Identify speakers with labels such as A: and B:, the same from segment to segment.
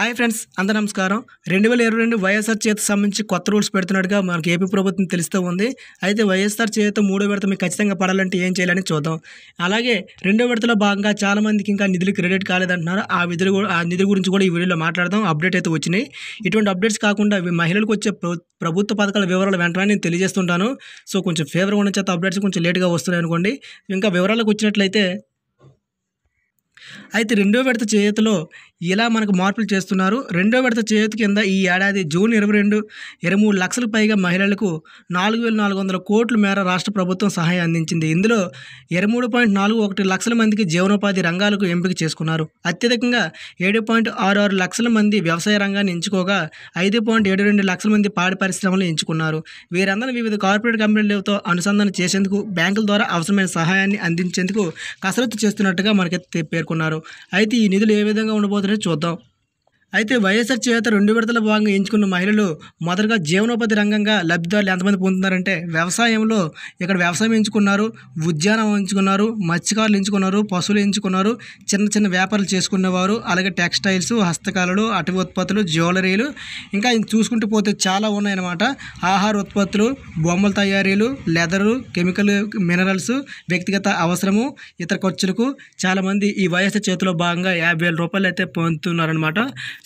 A: hi friends అందరు నమస్కారం రెండు వేల ఇరవై రెండు వైఎస్ఆర్ చేత సంబంధించి కొత్త రూల్స్ పెడుతున్నట్టుగా మనకి ఏపీ ప్రభుత్వం తెలుస్తూ ఉంది అయితే వైఎస్ఆర్ చేత మూడో విడత మీకు ఖచ్చితంగా పడాలంటే ఏం చేయాలని చూద్దాం అలాగే రెండో విడతలో భాగంగా చాలామందికి ఇంకా నిధులు క్రెడిట్ కాలేదంటున్నారు ఆ విధులు ఆ నిధుల గురించి కూడా ఈ వీడియోలో మాట్లాడదాం అప్డేట్ అయితే వచ్చినాయి ఇటువంటి అప్డేట్స్ కాకుండా మహిళలకు వచ్చే ప్రభుత్వ పథకాల వివరాలు వెంటనే నేను తెలియజేస్తుంటాను సో కొంచెం ఫేవర్గా ఉన్న చేత అప్డేట్స్ కొంచెం లేట్గా వస్తున్నాయి అనుకోండి ఇంకా వివరాలకు వచ్చినట్లయితే అయితే రెండో విడత చేతిలో ఇలా మనకు మార్పులు చేస్తున్నారు రెండో విడత చేతి కింద ఈ ఏడాది జూన్ ఇరవై రెండు ఇరవై మూడు లక్షలకు పైగా మహిళలకు నాలుగు వేల నాలుగు వందల కోట్ల మేర రాష్ట్ర ప్రభుత్వం సహాయం అందించింది ఇందులో ఇరవై మూడు పాయింట్ నాలుగు ఒకటి లక్షల మందికి జీవనోపాధి రంగాలకు ఎంపిక చేసుకున్నారు అత్యధికంగా ఏడు పాయింట్ ఆరు ఆరు లక్షల మంది వ్యవసాయ రంగాన్ని ఎంచుకోగా ఐదు పాయింట్ ఏడు రెండు లక్షల మంది పాడి పరిశ్రమలు ఎంచుకున్నారు వీరందరూ వివిధ కార్పొరేట్ కంపెనీలతో అనుసంధానం చేసేందుకు బ్యాంకుల ద్వారా అవసరమైన సహాయాన్ని అందించేందుకు కసరత్తు చేస్తున్నట్టుగా మనకైతే పేర్కొన్నారు పేర్కొన్నారు అయితే ఈ నిధులు ఏ విధంగా ఉండబోతున్నాయో చూద్దాం అయితే వైఎస్ఆర్ చేత రెండు విడతల భాగంగా ఎంచుకున్న మహిళలు మొదటగా జీవనోపాధి రంగంగా లబ్ధిదారులు ఎంతమంది పొందుతున్నారంటే వ్యవసాయంలో ఇక్కడ వ్యవసాయం ఎంచుకున్నారు ఉద్యానం ఎంచుకున్నారు మత్స్యకారులు ఎంచుకున్నారు పశువులు ఎంచుకున్నారు చిన్న చిన్న వ్యాపారాలు చేసుకునేవారు అలాగే టెక్స్టైల్స్ హస్తకళలు అటవీ ఉత్పత్తులు జ్యువెలరీలు ఇంకా చూసుకుంటూ పోతే చాలా ఉన్నాయన్నమాట ఆహార ఉత్పత్తులు బొమ్మల తయారీలు లెదరు కెమికల్ మినరల్స్ వ్యక్తిగత అవసరము ఇతర ఖర్చులకు చాలామంది ఈ వయస్సు చేతిలో భాగంగా యాభై వేల రూపాయలు అయితే పొందుతున్నారనమాట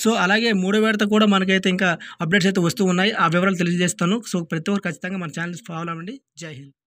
A: సో అలాగే మూడో విడత కూడా మనకైతే ఇంకా అప్డేట్స్ అయితే వస్తూ ఉన్నాయి ఆ వివరాలు తెలియజేస్తాను సో ప్రతి ఒక్కరు ఖచ్చితంగా మన ఛానల్స్ ఫాలో అవ్వండి జై హింద్